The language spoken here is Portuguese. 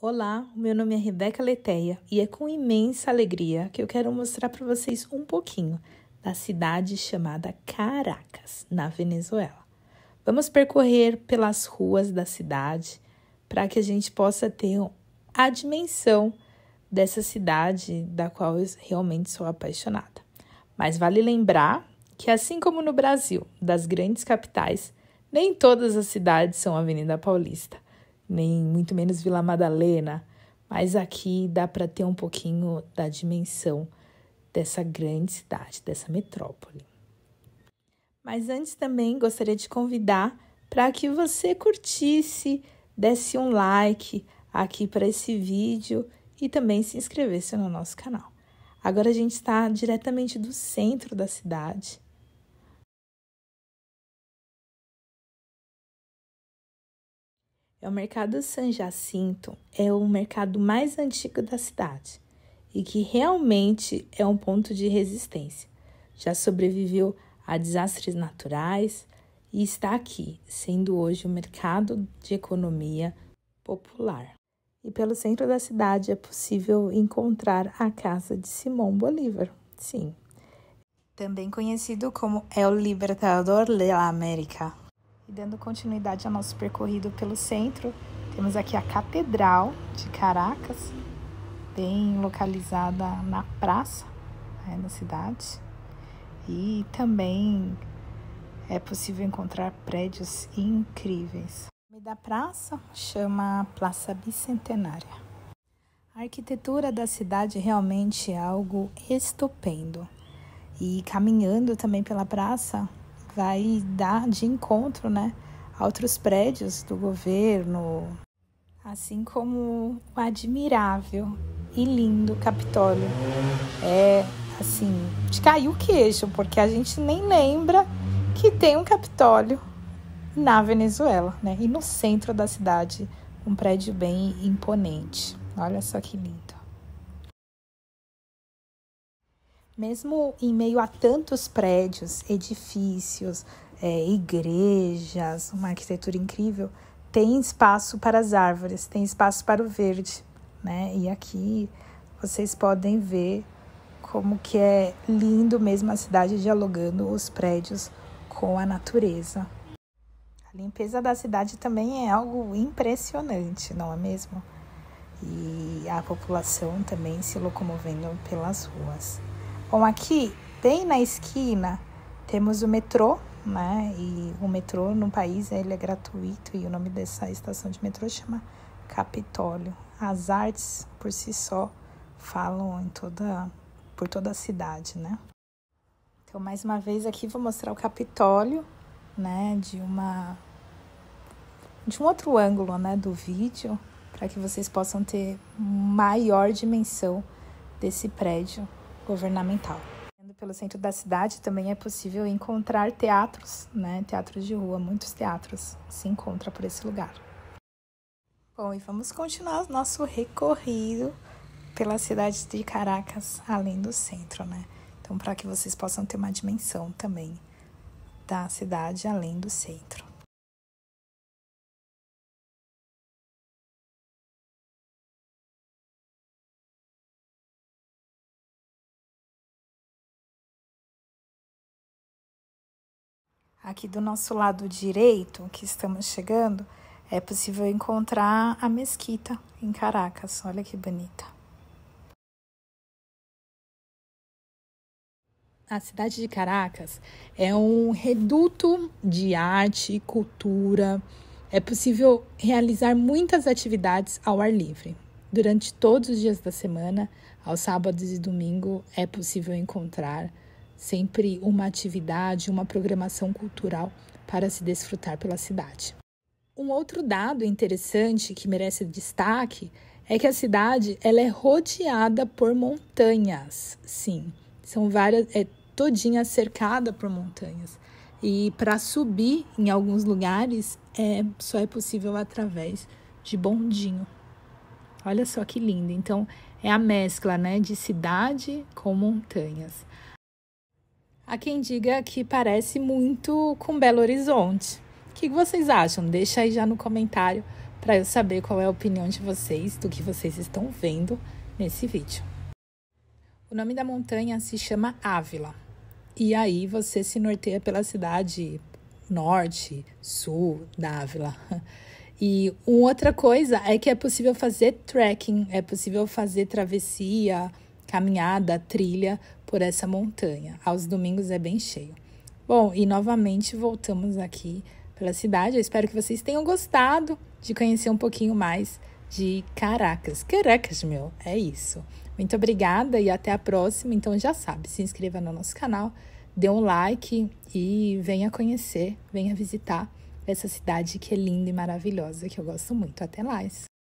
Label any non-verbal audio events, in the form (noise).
Olá, meu nome é Rebeca Leteia e é com imensa alegria que eu quero mostrar para vocês um pouquinho da cidade chamada Caracas, na Venezuela. Vamos percorrer pelas ruas da cidade para que a gente possa ter a dimensão dessa cidade da qual eu realmente sou apaixonada. Mas vale lembrar que, assim como no Brasil, das grandes capitais, nem todas as cidades são Avenida Paulista nem muito menos Vila Madalena, mas aqui dá para ter um pouquinho da dimensão dessa grande cidade, dessa metrópole. Mas antes também gostaria de convidar para que você curtisse, desse um like aqui para esse vídeo e também se inscrevesse no nosso canal. Agora a gente está diretamente do centro da cidade, É O mercado San Jacinto é o mercado mais antigo da cidade e que realmente é um ponto de resistência. Já sobreviveu a desastres naturais e está aqui, sendo hoje o um mercado de economia popular. E pelo centro da cidade é possível encontrar a casa de Simão Bolívar. Sim. Também conhecido como El Libertador de América. E dando continuidade ao nosso percorrido pelo centro, temos aqui a Catedral de Caracas, bem localizada na praça, né, na cidade. E também é possível encontrar prédios incríveis. O nome da praça chama Praça Bicentenária. A arquitetura da cidade realmente é algo estupendo. E caminhando também pela praça, vai dar de encontro né, a outros prédios do governo, assim como o admirável e lindo Capitólio. É assim, de cair o queijo, porque a gente nem lembra que tem um Capitólio na Venezuela, né? E no centro da cidade, um prédio bem imponente. Olha só que lindo. Mesmo em meio a tantos prédios, edifícios, é, igrejas, uma arquitetura incrível, tem espaço para as árvores, tem espaço para o verde, né? E aqui vocês podem ver como que é lindo mesmo a cidade dialogando os prédios com a natureza. A limpeza da cidade também é algo impressionante, não é mesmo? E a população também se locomovendo pelas ruas. Bom, aqui, bem na esquina, temos o metrô, né? E o metrô no país ele é gratuito e o nome dessa estação de metrô chama Capitólio. As artes por si só falam em toda por toda a cidade, né? Então, mais uma vez aqui vou mostrar o Capitólio, né, de uma de um outro ângulo, né, do vídeo, para que vocês possam ter maior dimensão desse prédio governamental. Pelo centro da cidade também é possível encontrar teatros, né? Teatros de rua, muitos teatros se encontram por esse lugar. Bom, e vamos continuar nosso recorrido pela cidade de Caracas, além do centro, né? Então, para que vocês possam ter uma dimensão também da cidade além do centro. Aqui do nosso lado direito, que estamos chegando, é possível encontrar a mesquita em Caracas. Olha que bonita. A cidade de Caracas é um reduto de arte, e cultura. É possível realizar muitas atividades ao ar livre. Durante todos os dias da semana, aos sábados e domingo, é possível encontrar sempre uma atividade, uma programação cultural para se desfrutar pela cidade. Um outro dado interessante que merece destaque é que a cidade ela é rodeada por montanhas. Sim, são várias, é todinha cercada por montanhas. E para subir em alguns lugares é só é possível através de bondinho. Olha só que lindo. Então é a mescla, né, de cidade com montanhas. Há quem diga que parece muito com Belo Horizonte. O que vocês acham? Deixa aí já no comentário para eu saber qual é a opinião de vocês do que vocês estão vendo nesse vídeo. O nome da montanha se chama Ávila. E aí você se norteia pela cidade norte, sul da Ávila. (laughs) E uma outra coisa é que é possível fazer trekking, é possível fazer travessia, caminhada, trilha por essa montanha. Aos domingos é bem cheio. Bom, e novamente voltamos aqui pela cidade. Eu espero que vocês tenham gostado de conhecer um pouquinho mais de Caracas. Caracas, meu, é isso. Muito obrigada e até a próxima. Então já sabe, se inscreva no nosso canal, dê um like e venha conhecer, venha visitar essa cidade que é linda e maravilhosa, que eu gosto muito. Até mais!